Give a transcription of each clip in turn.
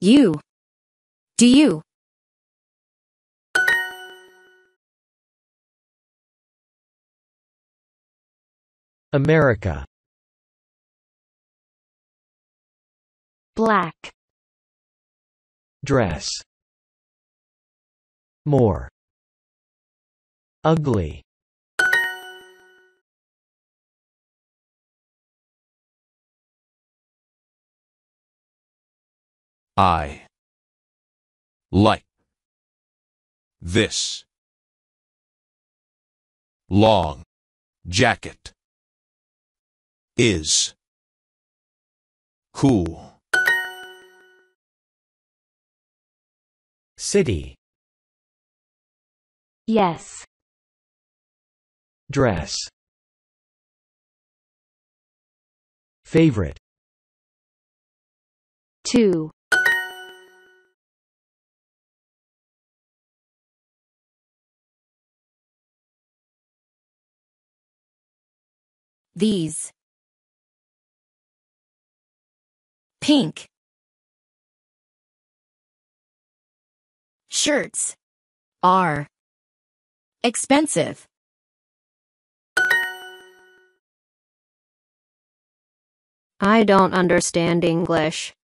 You. Do you? America. Black. Dress. More. Ugly. I like this long jacket is cool. City. Yes. Dress. Favorite. Two. these pink shirts are expensive. I don't understand English.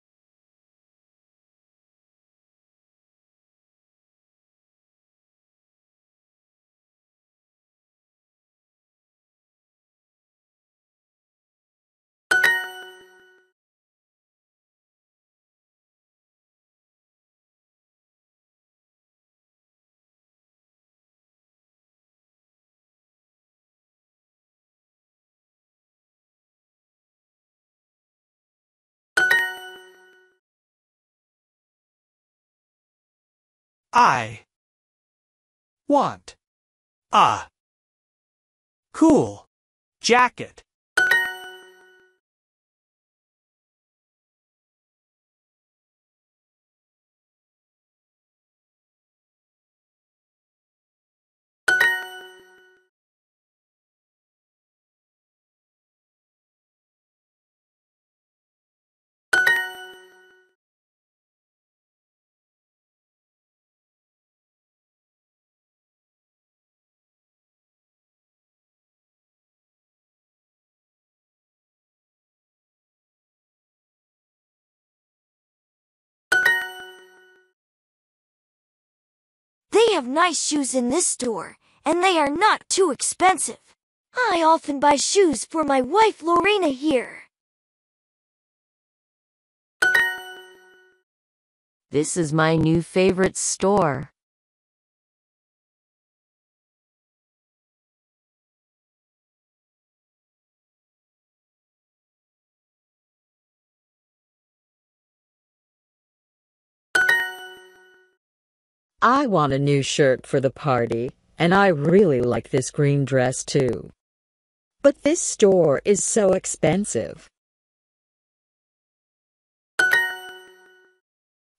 I want a cool jacket. have nice shoes in this store, and they are not too expensive. I often buy shoes for my wife Lorena here. This is my new favorite store. I want a new shirt for the party, and I really like this green dress too. But this store is so expensive.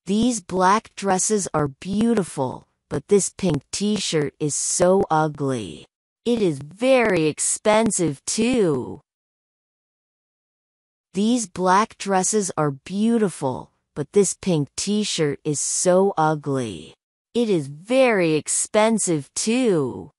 These black dresses are beautiful, but this pink t-shirt is so ugly. It is very expensive too. These black dresses are beautiful, but this pink t-shirt is so ugly. It is very expensive too.